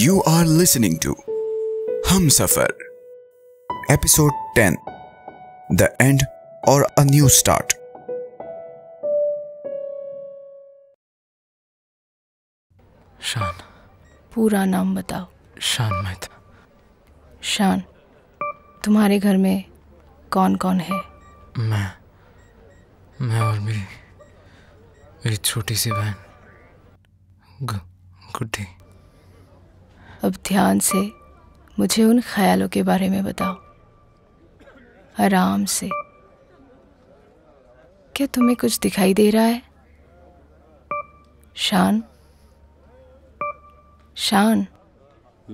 You are listening to Humsafar episode ten the end और a new start शान पूरा नाम बताओ शान मेहता शान तुम्हारे घर में कौन कौन है मैं मैं और मेरी मेरी छोटी सी बहन गुड्डी अब ध्यान से मुझे उन ख्यालों के बारे में बताओ आराम से क्या तुम्हें कुछ दिखाई दे रहा है शान शान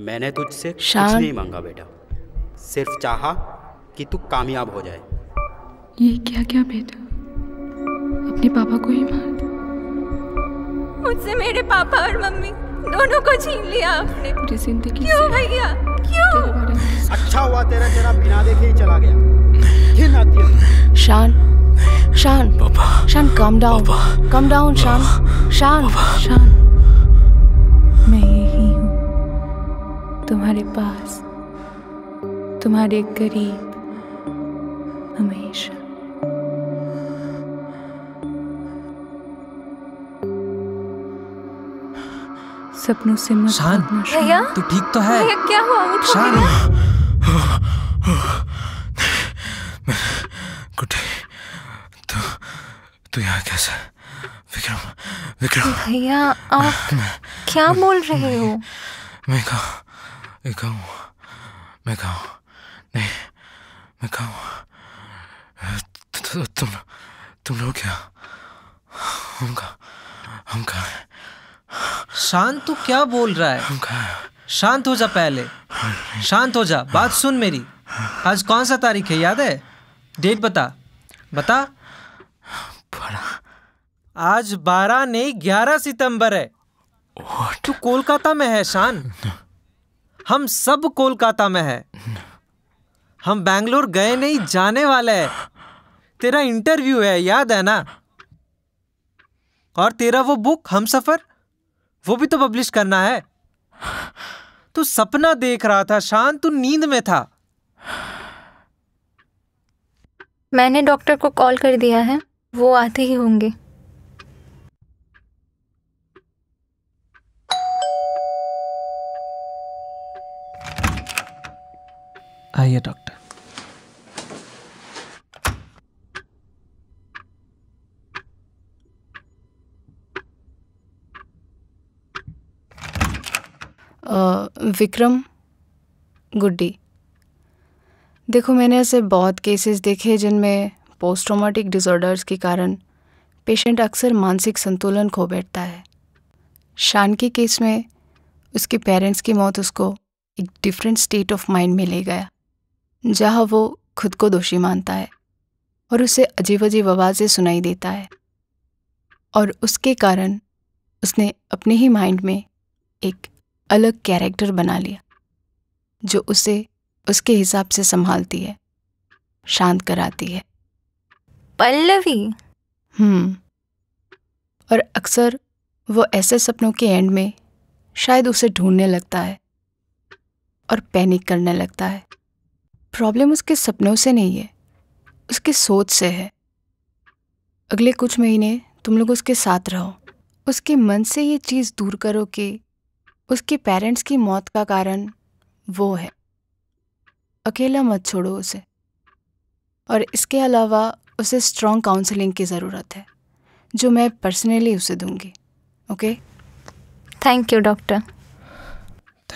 मैंने तुझसे कुछ नहीं मांगा बेटा सिर्फ चाहा कि तू कामयाब हो जाए ये क्या क्या बेटा अपने पापा को ही मार मुझसे मेरे पापा और मम्मी दोनों को छीन लिया आपने पूरी जिंदगी क्यों भैया क्यों अच्छा हुआ तेरा जरा बिना देखे ही चला गया घिन आती है शान शान पापा शान कम डाउन कम डाउन शान शान शान मैं यही हूँ तुम्हारे पास तुम्हारे करीब हमेशा सपनों से मत शान भैया तू ठीक तो है भैया क्या हुआ उठो शान गुड्डी तू तो, तू तो यहाँ कैसा विक्रम विक्रम भैया आप क्या बोल रहे हो मैं कहाँ मैं कहाँ मैं कहाँ नहीं मैं कहाँ तो, तुम तुम लोग क्या हम कहाँ हम कहा शांत तू क्या बोल रहा है शांत हो जा पहले शांत हो जा बात सुन मेरी हाँ। आज कौन सा तारीख है याद है डेट बता बता आज बारह नहीं ग्यारह सितंबर है तू कोलकाता में है शान हम सब कोलकाता में है हम बैंगलोर गए नहीं जाने वाले हैं तेरा इंटरव्यू है याद है ना और तेरा वो बुक हम सफर वो भी तो पब्लिश करना है तू सपना देख रहा था शांत तू नींद में था मैंने डॉक्टर को कॉल कर दिया है वो आते ही होंगे आइए डॉक्टर विक्रम गुड्डी देखो मैंने ऐसे बहुत केसेस देखे जिनमें पोस्ट ट्रोमेटिक डिसऑर्डर्स के कारण पेशेंट अक्सर मानसिक संतुलन खो बैठता है शान के केस में उसके पेरेंट्स की मौत उसको एक डिफरेंट स्टेट ऑफ माइंड में ले गया जहाँ वो खुद को दोषी मानता है और उसे अजीब अजीब आवाज़ें सुनाई देता है और उसके कारण उसने अपने ही माइंड में एक अलग कैरेक्टर बना लिया जो उसे उसके हिसाब से संभालती है शांत कराती है पल्लवी हम्म और अक्सर वो ऐसे सपनों के एंड में शायद उसे ढूंढने लगता है और पैनिक करने लगता है प्रॉब्लम उसके सपनों से नहीं है उसकी सोच से है अगले कुछ महीने तुम लोग उसके साथ रहो उसके मन से ये चीज़ दूर करो कि उसके पेरेंट्स की मौत का कारण वो है अकेला मत छोड़ो उसे और इसके अलावा उसे स्ट्रॉन्ग काउंसलिंग की ज़रूरत है जो मैं पर्सनली उसे दूंगी okay thank you doctor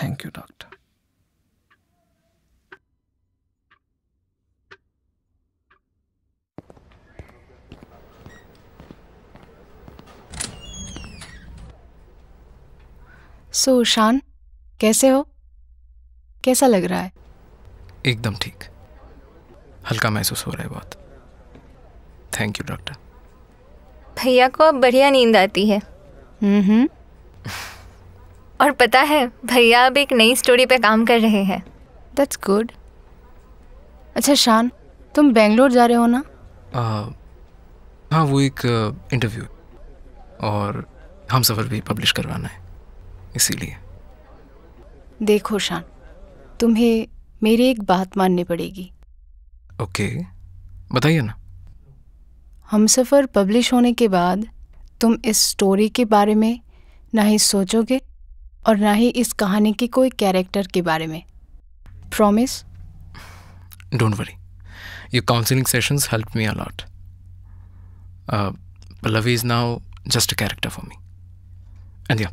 thank you doctor so so, Shaan कैसे हो कैसा लग रहा है एकदम ठीक हल्का महसूस हो रहा है बहुत थैंक यू डॉक्टर भैया को अब बढ़िया नींद आती है हम्म और पता है भैया अब एक नई स्टोरी पे काम कर रहे हैं दैट्स गुड अच्छा शान तुम बेंगलोर जा रहे हो ना हाँ वो एक इंटरव्यू और हम सफ़र भी पब्लिश करवाना है इसीलिए देखो शान तुम्हें मेरी एक बात माननी पड़ेगी ओके बताइए ना हम सफ़र पब्लिश होने के बाद तुम इस स्टोरी के बारे में ना ही सोचोगे और ना ही इस कहानी के कोई कैरेक्टर के बारे में promise don't worry your counselling sessions help me a lot Pallavi is now just a character for me and ya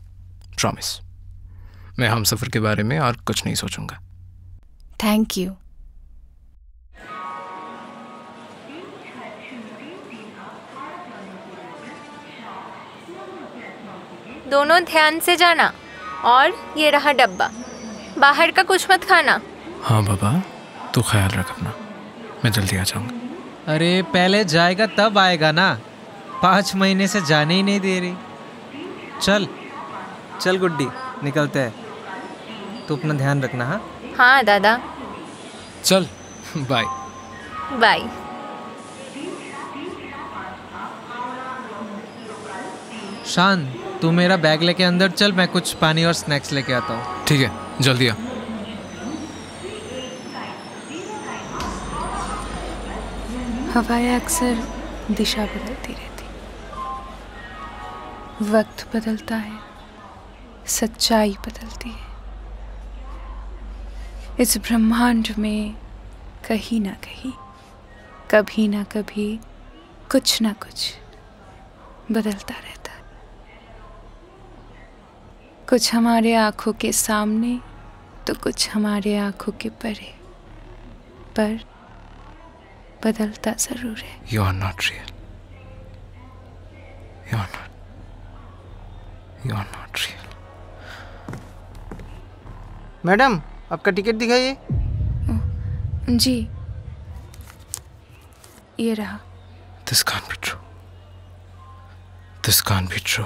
promise मैं हम सफ़र के बारे में और कुछ नहीं सोचूंगा थैंक यू दोनों ध्यान से जाना और ये रहा डब्बा बाहर का कुछ मत खाना हाँ बाबा तू ख्याल रख अपना मैं जल्दी आ जाऊंगा अरे पहले जाएगा तब आएगा ना पांच महीने से जाने ही नहीं दे रही चल चल गुड्डी निकलते हैं तो अपना ध्यान रखना हाँ हाँ दादा चल बाय बाय शान तू मेरा बैग लेके अंदर चल मैं कुछ पानी और स्नैक्स लेके आता हूँ ठीक है जल्दी आ हवाएं अक्सर दिशा बदलती रहती वक्त बदलता है सच्चाई बदलती है इस ब्रह्मांड में कहीं ना कहीं कभी ना कभी कुछ ना कुछ बदलता रहता है कुछ हमारे आंखों के सामने तो कुछ हमारे आंखों के परे पर बदलता जरूर है you are not real you are not you are not real madam आपका टिकट दिखाइए हाँ। जी ये रहा this can be true this can be true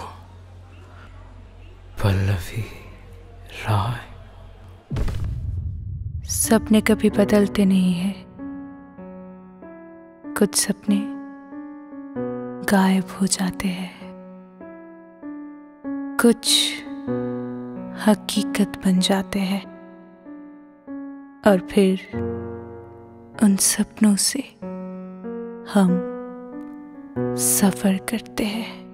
Pallavi Rai सपने कभी बदलते नहीं है कुछ सपने गायब हो जाते हैं कुछ हकीकत बन जाते हैं और फिर उन सपनों से हम सफ़र करते हैं